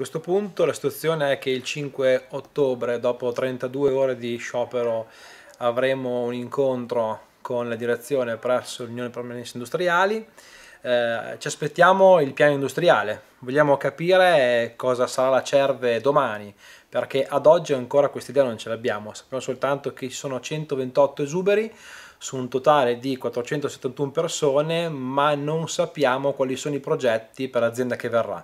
questo punto la situazione è che il 5 ottobre, dopo 32 ore di sciopero, avremo un incontro con la direzione presso l'Unione Permanenza Industriali. Eh, ci aspettiamo il piano industriale, vogliamo capire eh, cosa sarà la Cerve domani, perché ad oggi ancora questa idea non ce l'abbiamo, sappiamo soltanto che ci sono 128 esuberi su un totale di 471 persone, ma non sappiamo quali sono i progetti per l'azienda che verrà.